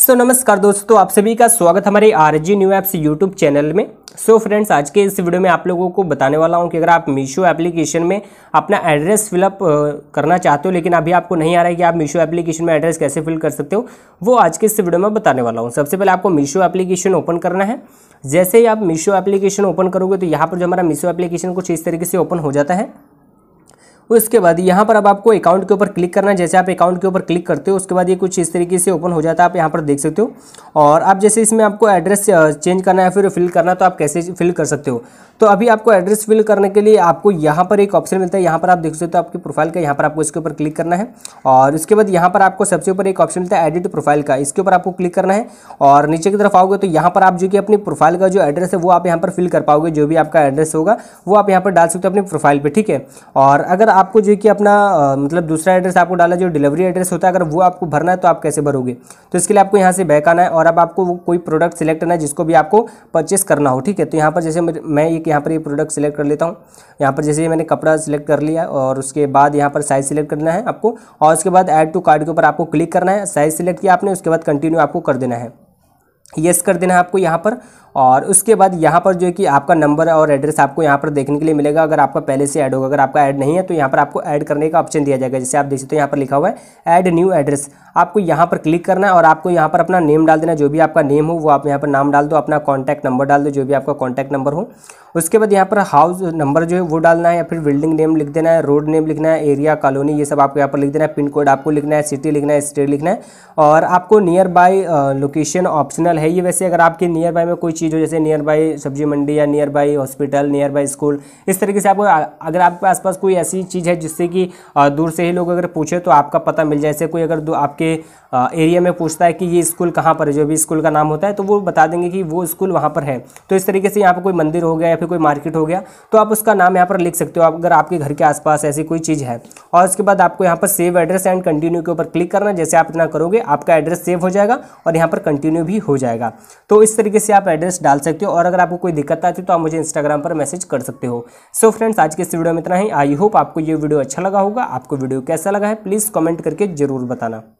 सो so, नमस्कार दोस्तों आप सभी का स्वागत हमारे R G new apps YouTube channel में सो so, फ्रेंड्स आज के इस वीडियो में आप लोगों को बताने वाला हूं कि अगर आप मीशो एप्लीकेशन में अपना एड्रेस फिलअप करना चाहते हो लेकिन अभी आपको नहीं आ रहा है कि आप मीशो एप्लीकेशन में एड्रेस कैसे फिल कर सकते हो वो आज के इस वीडियो में बताने वाला हूँ सबसे पहले आपको मीशो एप्लीकेशन ओपन करना है जैसे ही आप मीशो एप्लीकेशन ओपन करोगे तो यहाँ पर जो हमारा मीशो एप्लीकेशन कुछ इस तरीके से ओपन हो जाता है उसके बाद यहाँ पर अब आपको अकाउंट के ऊपर क्लिक करना है जैसे आप अकाउंट के ऊपर क्लिक करते हो उसके बाद ये कुछ इस तरीके से ओपन हो जाता है आप यहाँ पर देख सकते हो और आप जैसे इसमें आपको एड्रेस चेंज करना है फिर फिल करना तो आप कैसे फिल कर सकते हो तो अभी आपको एड्रेस फिल करने के लिए आपको यहाँ पर एक ऑप्शन मिलता है यहाँ पर आप देख सकते हो आपकी प्रोफाइल का यहाँ पर आपको इसके ऊपर क्लिक करना है और इसके बाद यहाँ पर आपको सबसे ऊपर एक ऑप्शन मिलता है एडिट प्रोफाइल का इसके ऊपर आपको क्लिक करना है और नीचे की तरफ आओगे तो यहाँ पर आप जो कि अपनी प्रोफाइल का जो एड्रेस है वो आप यहाँ पर फिल कर पाओगे जो भी आपका एड्रेस होगा वो आप यहाँ पर डाल सकते हो अपनी प्रोफाइल पर ठीक है और अगर आपको जो कि अपना मतलब दूसरा एड्रेस आपको डाला जो डिलीवरी एड्रेस होता है अगर वो आपको भरना है तो आप कैसे भरोगे तो इसके लिए आपको यहाँ से बैक आना है और अब आपको कोई प्रोडक्ट सिलेक्ट करना है जिसको भी आपको परचेस करना हो ठीक है तो यहाँ पर जैसे मैं एक यहाँ पर ये प्रोडक्ट सिलेक्ट कर लेता हूँ यहाँ पर जैसे मैंने कपड़ा सिलेक्ट कर लिया और उसके बाद यहाँ पर साइज सिलेक्ट करना है आपको और उसके बाद एड टू कार्ड के ऊपर आपको क्लिक करना है साइज सिलेक्ट किया आपने उसके बाद कंटिन्यू आपको कर देना है येस कर देना है आपको यहाँ पर और उसके बाद यहाँ पर जो है कि आपका नंबर और एड्रेस आपको यहाँ पर देखने के लिए मिलेगा अगर आपका पहले से ऐड होगा अगर आपका ऐड नहीं है तो यहाँ पर आपको ऐड करने का ऑप्शन दिया जाएगा जैसे आप देख सकते हो यहाँ पर लिखा हुआ है ऐड न्यू एड्रेस आपको यहाँ पर क्लिक करना है और आपको यहाँ पर अपना नेम डाल देना जो भी आपका नेम हो वो आप यहाँ पर नाम डाल दो अपना कॉन्टैक्ट नंबर डाल दो जो भी आपका कॉन्टैक्ट नंबर हो उसके बाद यहाँ पर हाउस नंबर जो है वो डालना है या फिर बिल्डिंग नेम लिख देना है रोड नेम लिखना है एरिया कॉलोनी ये सब आपको यहाँ पर लिख देना है पिन कोड आपको लिखना है सिटी लिखना है स्टेट लिखना है और आपको नियर बाय लोकेशन ऑप्शनल है ये वैसे अगर आपके नियर बाय में कोई चीज़ हो जैसे नियर बाई सब्जी मंडी या near by hospital near by school इस तरीके से आपको अगर आपके आसपास कोई ऐसी चीज़ है जिससे कि दूर से ही लोग अगर पूछे तो आपका पता मिल जाए जैसे कोई अगर आपके एरिया में पूछता है कि ये स्कूल कहाँ पर है जो भी स्कूल का नाम होता है तो वो बता देंगे कि वो स्कूल वहाँ पर है तो इस तरीके से यहाँ पर कोई मंदिर हो गया या फिर कोई मार्केट हो गया तो आप उसका नाम यहाँ पर लिख सकते हो अगर आपके घर के आसपास ऐसी कोई चीज़ है और उसके बाद आपको यहाँ पर सेव एड्रेस एंड कंटिन्यू के ऊपर क्लिक करना जैसे आप इतना करोगे आपका एड्रेस सेव हो जाएगा और यहाँ पर कंटिन्यू भी हो जाएगा तो इस तरीके से आप एड्रेस एड्रेस डाल सकते हो और अगर आपको कोई दिक्कत आती है तो आप मुझे इंस्टाग्राम पर मैसेज कर सकते हो सो so फ्रेंड्स आज के इस वीडियो में इतना ही आई होप आपको ये वीडियो अच्छा लगा होगा आपको वीडियो कैसा लगा है प्लीज़ कमेंट करके जरूर बताना